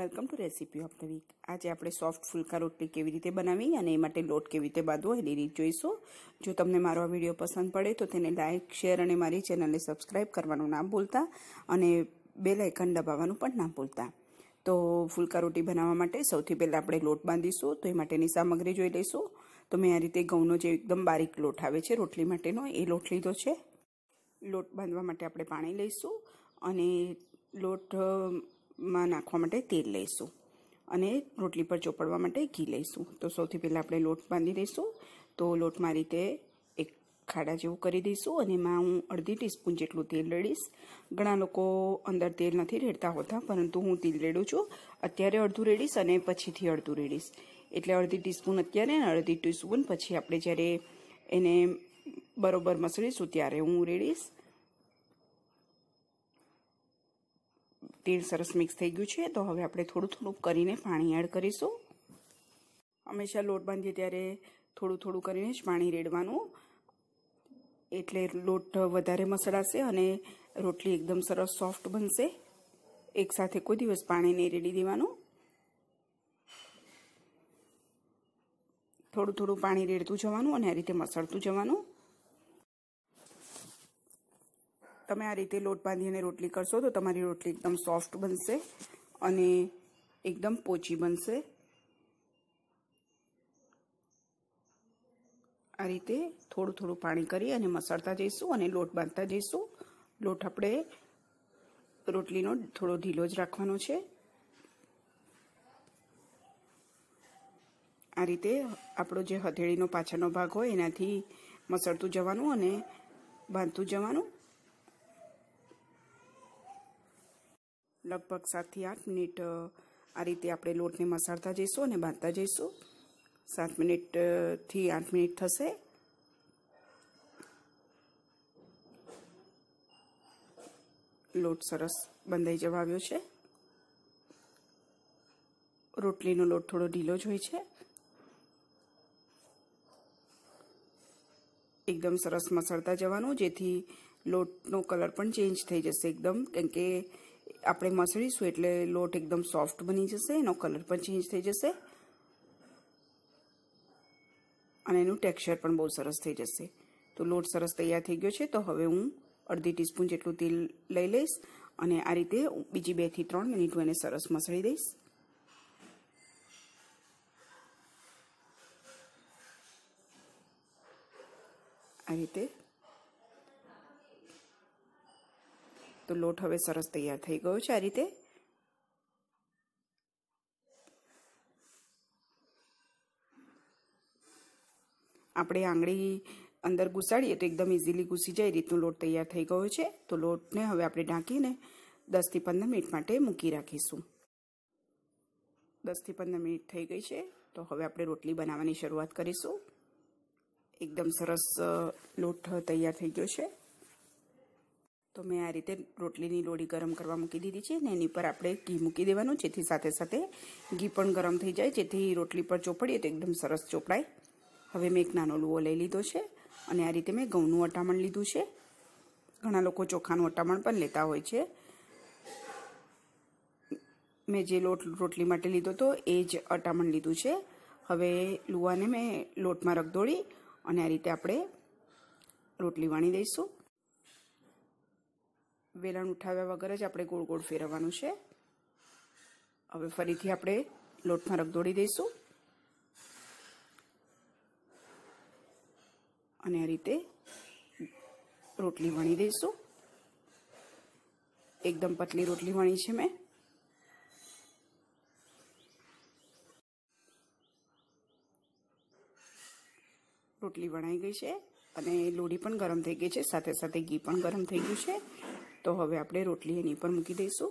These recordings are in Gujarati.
welcome to recipe of the week આજે આપણે સોફ્ટ ફુલકા રોટલી કેવી રીતે બનાવી અને એ માટે લોટ કેવી રીતે બાંધવો એની રીત જોઈશું જો તમને મારો આ વિડીયો પસંદ પડે તો તેને લાઇક શેર અને મારી ચેનલને સબસ્ક્રાઇબ કરવાનું ના ભૂલતા અને બેલ આઇકન દબાવવાનું પણ ના ભૂલતા તો ફુલકા રોટી બનાવવા માટે સૌથી પહેલાં આપણે લોટ બાંધીશું તો એ માટેની સામગ્રી જોઈ લઈશું તો મેં આ રીતે ઘઉંનો જે એકદમ બારીક લોટ આવે છે રોટલી માટેનો એ લોટ લીધો છે લોટ બાંધવા માટે આપણે પાણી લઈશું અને લોટ માં નાખવા માટે તેલ લઈશું અને રોટલી પર ચોપડવા માટે ઘી લઈશું તો સૌથી પહેલાં આપણે લોટ બાંધી દઈશું તો લોટમાં રીતે એક ખાડા જેવું કરી દઈશું અને એમાં હું અડધી ટીસ્પૂન જેટલું તેલ રેડીશ ઘણા લોકો અંદર તેલ નથી રેડતા હોતા પરંતુ હું તેલ રેડું છું અત્યારે અડધું રેડીશ અને પછીથી અડધું રેડીશ એટલે અડધી ટીસ્પૂન અત્યારે અને અડધી ટીસ્પૂન પછી આપણે જ્યારે એને બરોબર મસળીશું ત્યારે હું રેડીશ તેલ સરસ મિક્સ થઈ ગયું છે તો હવે આપણે થોડું થોડું કરીને પાણી એડ કરીશું હંમેશા લોટ બાંધીએ ત્યારે થોડું થોડું કરીને જ પાણી રેડવાનું એટલે લોટ વધારે મસળાશે અને રોટલી એકદમ સરસ સોફ્ટ બનશે એકસાથે કોઈ દિવસ પાણી નહીં રેડી દેવાનું થોડું થોડું પાણી રેડતું જવાનું અને આ રીતે મસળતું જવાનું તમે આ રીતે લોટ બાંધીને રોટલી કરશો તો તમારી રોટલી એકદમ સોફ્ટ બનશે અને એકદમ પોચી બનશે આ રીતે થોડું થોડું પાણી કરી અને મસળતા જઈશું અને લોટ બાંધતા જઈશું લોટ આપણે રોટલીનો થોડો ઢીલો જ રાખવાનો છે આ રીતે આપણો જે હથેળીનો પાછળનો ભાગ હોય એનાથી મસળતું જવાનું અને બાંધતું જવાનું લગભગ સાતથી આઠ મિનિટ આ રીતે આપણે લોટને મસાળતા જઈશું અને બાંધતા જઈશું સાત મિનિટથી આઠ મિનિટ થશે લોટ સરસ બંધાઈ જવા આવ્યો છે રોટલીનો લોટ થોડો ઢીલો જ હોય છે એકદમ સરસ મસળતા જવાનું જેથી લોટનો કલર પણ ચેન્જ થઈ જશે એકદમ કેમ કે આપણે મસળીશું એટલે લોટ એકદમ સોફ્ટ બની જશે એનો કલર પણ ચેન્જ થઈ જશે અને એનું ટેક્સચર પણ બહુ સરસ થઈ જશે તો લોટ સરસ તૈયાર થઈ ગયો છે તો હવે હું અડધી ટીસ્પૂન જેટલું તેલ લઈ લઈશ અને આ રીતે બીજી બેથી ત્રણ મિનિટ હું એને સરસ મસળી દઈશ આ રીતે તો લોટ હવે સરસ તૈયાર થઈ ગયો છે આ રીતે આપણે આંગળી અંદર ઘૂસાડીએ તો એકદમ ઇઝીલી ઘૂસી જાય રીતનું લોટ તૈયાર થઈ ગયો છે તો લોટને હવે આપણે ઢાંકીને દસથી પંદર મિનિટ માટે મૂકી રાખીશું દસથી પંદર મિનિટ થઈ ગઈ છે તો હવે આપણે રોટલી બનાવવાની શરૂઆત કરીશું એકદમ સરસ લોટ તૈયાર થઈ ગયો છે તો મેં આ રીતે રોટલીની લોડી ગરમ કરવા મૂકી દીધી છે ને એની પર આપણે ઘી મૂકી દેવાનું જેથી સાથે સાથે ઘી પણ ગરમ થઈ જાય જેથી રોટલી પર ચોપડીએ તો એકદમ સરસ ચોપડાય હવે મેં એક નાનો લુવો લઈ લીધો છે અને આ રીતે મેં ઘઉંનું અટામણ લીધું છે ઘણા લોકો ચોખાનું અટામણ પણ લેતા હોય છે મેં જે લોટ રોટલી માટે લીધો હતો એ જ અટામણ લીધું છે હવે લુવાને મેં લોટમાં રગદોળી અને આ રીતે આપણે રોટલી વાણી દઈશું વેલણ ઉઠાવ્યા વગર જ આપણે ગોળ ગોળ ફેરવવાનું છે હવે ફરીથી આપણે લોટમાં રગદોડી દઈશું અને આ રીતે રોટલી વણી દઈશું એકદમ પતલી રોટલી વણી છે મેં રોટલી વણાઈ ગઈ છે અને લોડી પણ ગરમ થઈ ગઈ છે સાથે સાથે ઘી પણ ગરમ થઈ ગયું છે તો હવે આપણે રોટલી એની પર મૂકી દઈશું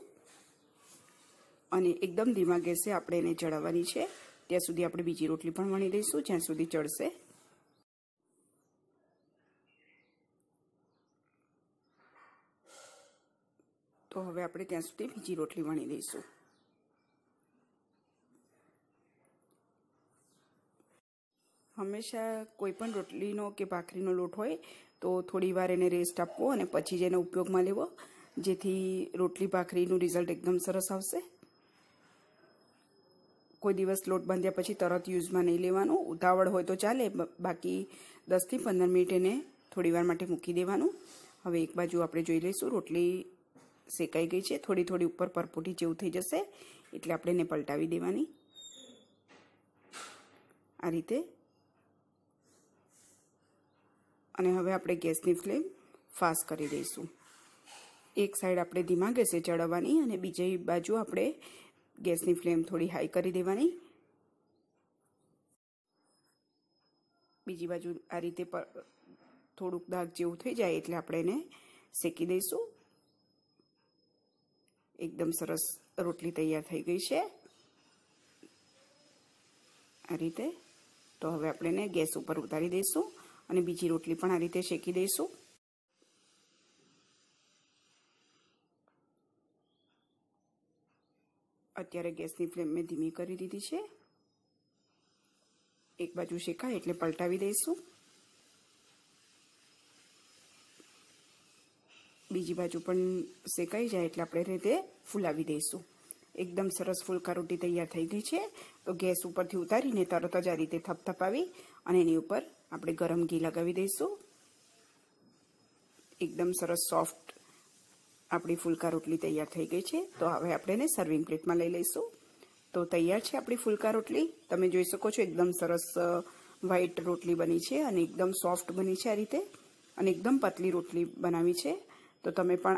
અને એકદમ ધીમા ગેસે આપણે એને ચડાવવાની છે ત્યાં સુધી આપણે બીજી રોટલી પણ વણી દઈશું જ્યાં સુધી ચડશે તો હવે આપણે ત્યાં સુધી બીજી રોટલી વણી દઈશું હંમેશા કોઈ પણ રોટલીનો કે ભાખરીનો લોટ હોય તો થોડી વાર એને રેસ્ટ આપવો અને પછી જ એને ઉપયોગમાં લેવો જેથી રોટલી ભાખરીનું રિઝલ્ટ એકદમ સરસ આવશે કોઈ દિવસ લોટ બાંધ્યા પછી તરત યુઝમાં નહીં લેવાનું ઉતાવળ હોય તો ચાલે બાકી દસથી પંદર મિનિટ એને થોડીવાર માટે મૂકી દેવાનું હવે એક બાજુ આપણે જોઈ લઈશું રોટલી શેકાઈ ગઈ છે થોડી થોડી ઉપર પરપોટી જેવું થઈ જશે એટલે આપણે એને પલટાવી દેવાની આ રીતે અને હવે આપણે ગેસની ફ્લેમ ફાસ્ટ કરી દઈશું એક સાઈડ આપણે ધીમા ગેસે ચડવવાની અને બીજી બાજુ આપણે ગેસની ફ્લેમ થોડી હાઈ કરી દેવાની બીજી બાજુ આ રીતે પર થોડુંક દાગ જેવું થઈ જાય એટલે આપણે એને શેકી દઈશું એકદમ સરસ રોટલી તૈયાર થઈ ગઈ છે આ રીતે તો હવે આપણે એને ગેસ ઉપર ઉતારી દઈશું અને બીજી રોટલી પણ આ રીતે શેકી દઈશું અત્યારે ગેસની ફ્લેમ મેં ધીમી કરી દીધી છે એક બાજુ શેકાય એટલે પલટાવી દઈશું બીજી બાજુ પણ શેકાઈ જાય એટલે આપણે રીતે ફૂલાવી દઈશું એકદમ સરસ ફુલકા રોટી તૈયાર થઈ ગઈ છે તો ગેસ ઉપરથી ઉતારીને તરત જ આ રીતે થપથપાવી અને એની ઉપર આપણે ગરમ ઘી લગાવી દઈશું એકદમ સરસ સોફ્ટ આપણી ફુલકા રોટલી તૈયાર થઈ ગઈ છે તો હવે આપણે એને સર્વિંગ પ્લેટમાં લઈ લઈશું તો તૈયાર છે આપણી ફુલકા રોટલી તમે જોઈ શકો છો એકદમ સરસ વ્હાઈટ રોટલી બની છે અને એકદમ સોફ્ટ બની છે આ રીતે અને એકદમ પતલી રોટલી બનાવી છે તો તમે પણ